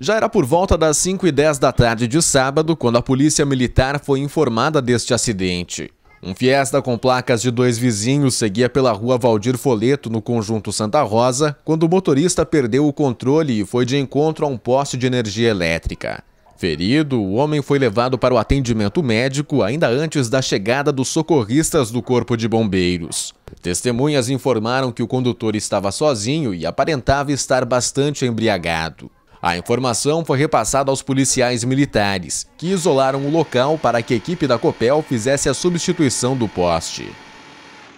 Já era por volta das 5 e 10 da tarde de sábado quando a polícia militar foi informada deste acidente. Um Fiesta com placas de dois vizinhos seguia pela rua Valdir Foleto, no conjunto Santa Rosa, quando o motorista perdeu o controle e foi de encontro a um poste de energia elétrica. Ferido, o homem foi levado para o atendimento médico ainda antes da chegada dos socorristas do Corpo de Bombeiros. Testemunhas informaram que o condutor estava sozinho e aparentava estar bastante embriagado. A informação foi repassada aos policiais militares, que isolaram o local para que a equipe da Copel fizesse a substituição do poste.